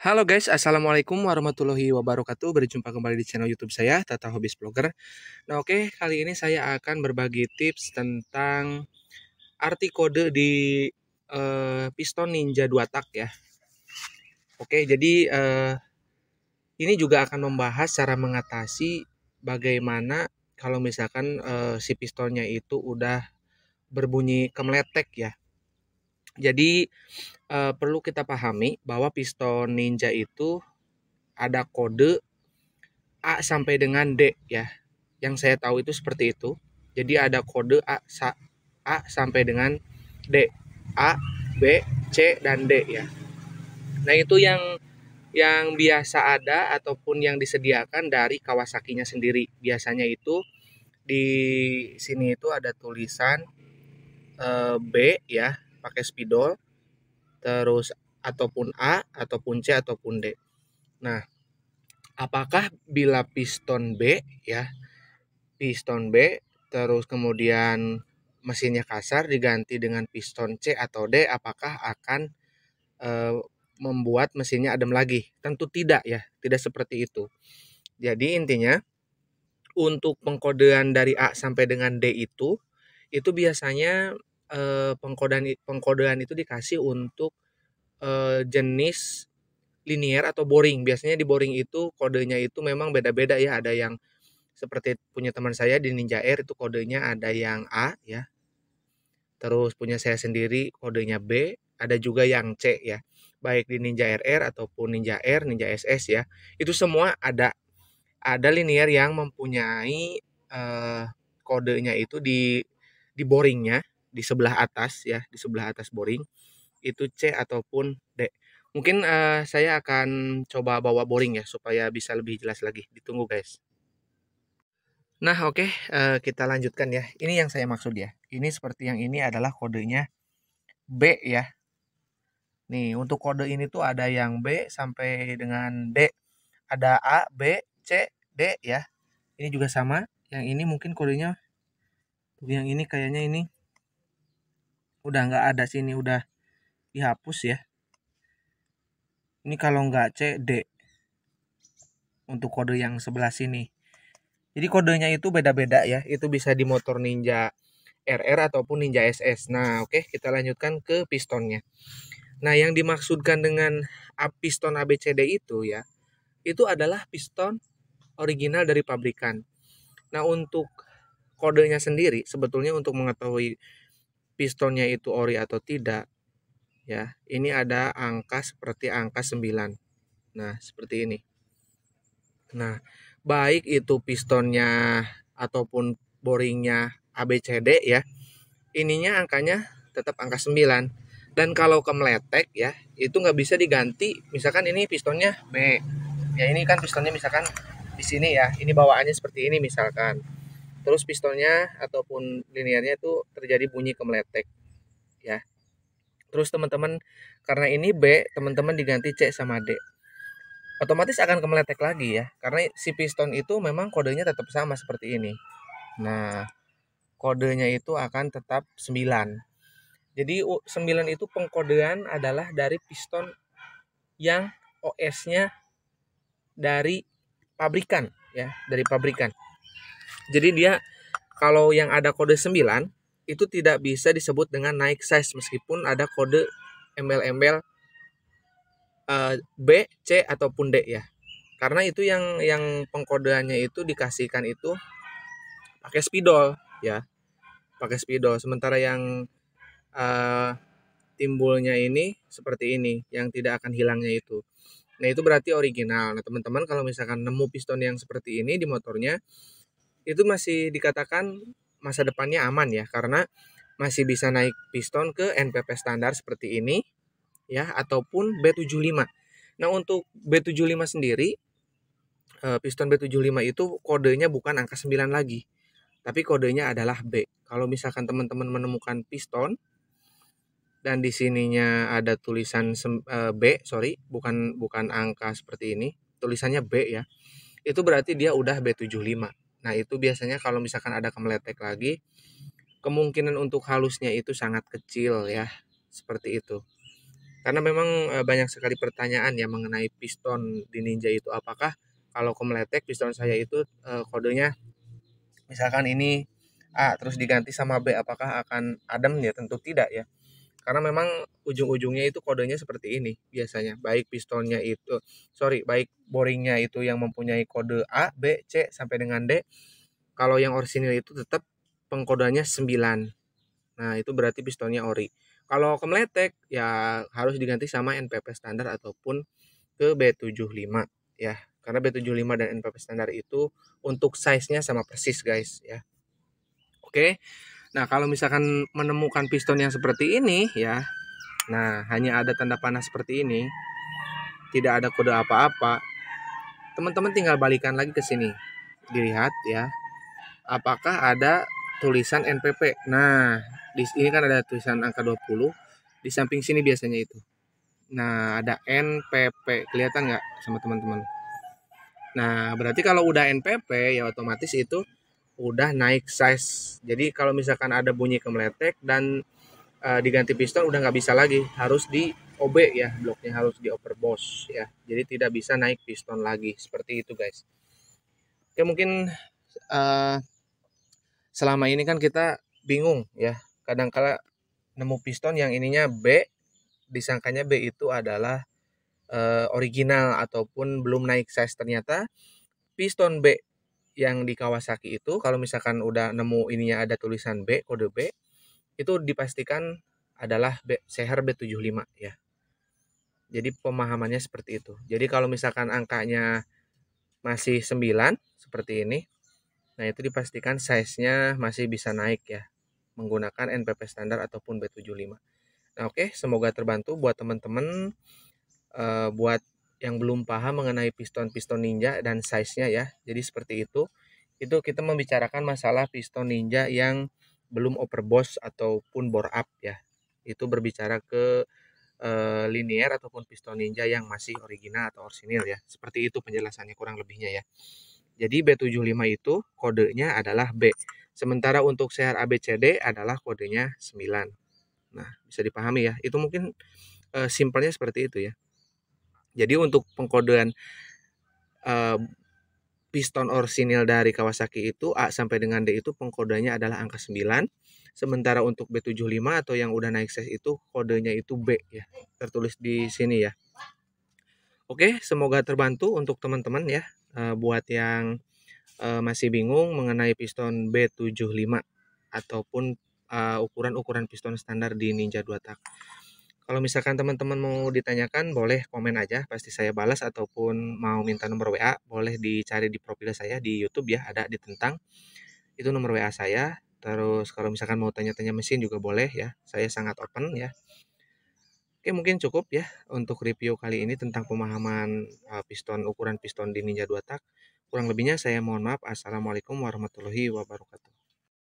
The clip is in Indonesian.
Halo guys, Assalamualaikum warahmatullahi wabarakatuh Berjumpa kembali di channel youtube saya, Tata Hobbies Blogger Nah oke, okay, kali ini saya akan berbagi tips tentang arti kode di uh, piston ninja 2 tak ya Oke, okay, jadi uh, ini juga akan membahas cara mengatasi bagaimana kalau misalkan uh, si pistonnya itu udah berbunyi kemletek ya jadi uh, perlu kita pahami bahwa piston Ninja itu ada kode A sampai dengan D ya. Yang saya tahu itu seperti itu. Jadi ada kode A, sa, A sampai dengan D. A, B, C dan D ya. Nah, itu yang yang biasa ada ataupun yang disediakan dari Kawasaki-nya sendiri. Biasanya itu di sini itu ada tulisan e, B ya pakai spidol terus ataupun A ataupun C ataupun D. Nah, apakah bila piston B ya piston B terus kemudian mesinnya kasar diganti dengan piston C atau D apakah akan e, membuat mesinnya adem lagi? Tentu tidak ya, tidak seperti itu. Jadi intinya untuk pengkodean dari A sampai dengan D itu itu biasanya Eh, pengkodean pengkodean itu dikasih untuk eh, jenis linear atau boring. Biasanya di boring itu kodenya itu memang beda-beda ya. Ada yang seperti punya teman saya di Ninja Air itu kodenya ada yang A ya. Terus punya saya sendiri kodenya B, ada juga yang C ya. Baik di Ninja RR ataupun Ninja r Ninja SS ya. Itu semua ada ada linear yang mempunyai eh, kodenya itu di di boringnya di sebelah atas ya, di sebelah atas boring itu C ataupun D. Mungkin uh, saya akan coba bawa boring ya supaya bisa lebih jelas lagi. Ditunggu guys. Nah, oke, okay, uh, eh, kita lanjutkan ya. Ini yang saya maksud ya. Ini seperti yang ini adalah kodenya B ya. Nih, untuk kode ini tuh ada yang B sampai dengan D. Ada A, B, C, D ya. Ini juga sama. Yang ini mungkin kodenya yang ini kayaknya ini udah nggak ada sini udah dihapus ya ini kalau nggak C D untuk kode yang sebelah sini jadi kodenya itu beda-beda ya itu bisa di motor Ninja RR ataupun Ninja SS nah oke okay, kita lanjutkan ke pistonnya nah yang dimaksudkan dengan piston ABCD itu ya itu adalah piston original dari pabrikan nah untuk kodenya sendiri sebetulnya untuk mengetahui pistonnya itu ori atau tidak ya ini ada angka seperti angka 9 nah seperti ini nah baik itu pistonnya ataupun boringnya ABCD ya ininya angkanya tetap angka 9 dan kalau kemeletek ya itu nggak bisa diganti misalkan ini pistonnya B ya ini kan pistonnya misalkan di sini ya ini bawaannya seperti ini misalkan terus pistonnya ataupun liniernya itu terjadi bunyi kemeletek ya terus teman-teman karena ini B teman-teman diganti C sama D otomatis akan kemeletek lagi ya karena si piston itu memang kodenya tetap sama seperti ini nah kodenya itu akan tetap 9 jadi 9 itu pengkodean adalah dari piston yang OS-nya dari pabrikan ya dari pabrikan jadi dia kalau yang ada kode 9 itu tidak bisa disebut dengan naik size meskipun ada kode embel-embel uh, B, C ataupun D ya. Karena itu yang yang pengkodeannya itu dikasihkan itu pakai spidol ya. Pakai spidol sementara yang uh, timbulnya ini seperti ini yang tidak akan hilangnya itu. Nah, itu berarti original. Nah, teman-teman kalau misalkan nemu piston yang seperti ini di motornya itu masih dikatakan masa depannya aman ya karena masih bisa naik piston ke NPP standar seperti ini ya ataupun B75. Nah, untuk B75 sendiri eh, piston B75 itu kodenya bukan angka 9 lagi. Tapi kodenya adalah B. Kalau misalkan teman-teman menemukan piston dan di sininya ada tulisan eh, B, sorry, bukan bukan angka seperti ini, tulisannya B ya. Itu berarti dia udah B75. Nah, itu biasanya kalau misalkan ada kemeletek lagi, kemungkinan untuk halusnya itu sangat kecil ya, seperti itu. Karena memang eh, banyak sekali pertanyaan ya mengenai piston di Ninja itu apakah kalau kemeletek piston saya itu eh, kodenya misalkan ini A terus diganti sama B apakah akan adem ya tentu tidak ya karena memang ujung-ujungnya itu kodenya seperti ini biasanya baik pistonnya itu sorry baik boringnya itu yang mempunyai kode A B C sampai dengan D kalau yang orisinil itu tetap pengkodenya 9 nah itu berarti pistonnya ori kalau kemeletek ya harus diganti sama NPP standar ataupun ke B75 ya karena B75 dan NPP standar itu untuk size-nya sama persis guys ya oke okay. Nah, kalau misalkan menemukan piston yang seperti ini ya. Nah, hanya ada tanda panah seperti ini. Tidak ada kode apa-apa. Teman-teman tinggal balikan lagi ke sini. Dilihat ya. Apakah ada tulisan NPP? Nah, di sini kan ada tulisan angka 20. Di samping sini biasanya itu. Nah, ada NPP. Kelihatan nggak sama teman-teman? Nah, berarti kalau udah NPP ya otomatis itu udah naik size. Jadi kalau misalkan ada bunyi kemeletek dan uh, diganti piston udah nggak bisa lagi, harus di OB ya, bloknya harus di overboss ya. Jadi tidak bisa naik piston lagi seperti itu guys. Oke mungkin uh, selama ini kan kita bingung ya. Kadangkala nemu piston yang ininya B, disangkanya B itu adalah eh, original ataupun belum naik size ternyata piston B yang di Kawasaki itu kalau misalkan udah nemu ininya ada tulisan B kode B itu dipastikan adalah B, seher B75 ya. Jadi pemahamannya seperti itu. Jadi kalau misalkan angkanya masih 9 seperti ini, nah itu dipastikan size-nya masih bisa naik ya menggunakan NPP standar ataupun B75. Nah, oke, okay, semoga terbantu buat teman-teman uh, buat yang belum paham mengenai piston-piston ninja dan size-nya ya. Jadi seperti itu. Itu kita membicarakan masalah piston ninja yang belum overboss ataupun bore up ya. Itu berbicara ke e, eh, linear ataupun piston ninja yang masih original atau orsinil ya. Seperti itu penjelasannya kurang lebihnya ya. Jadi B75 itu kodenya adalah B. Sementara untuk share ABCD adalah kodenya 9. Nah, bisa dipahami ya. Itu mungkin e, simpelnya seperti itu ya. Jadi untuk pengkodean uh, piston orsinil dari Kawasaki itu A sampai dengan D itu pengkodenya adalah angka 9. Sementara untuk B75 atau yang udah naik ses itu kodenya itu B ya. Tertulis di sini ya. Oke, semoga terbantu untuk teman-teman ya buat yang masih bingung mengenai piston B75 ataupun ukuran-ukuran ukuran -ukuran piston standar di Ninja 2 tak. Kalau misalkan teman-teman mau ditanyakan, boleh komen aja, pasti saya balas ataupun mau minta nomor WA, boleh dicari di profil saya di YouTube ya, ada di tentang itu nomor WA saya. Terus kalau misalkan mau tanya-tanya mesin juga boleh ya, saya sangat open ya. Oke mungkin cukup ya untuk review kali ini tentang pemahaman e, piston ukuran piston di Ninja 2 tak. Kurang lebihnya saya mohon maaf. Assalamualaikum warahmatullahi wabarakatuh.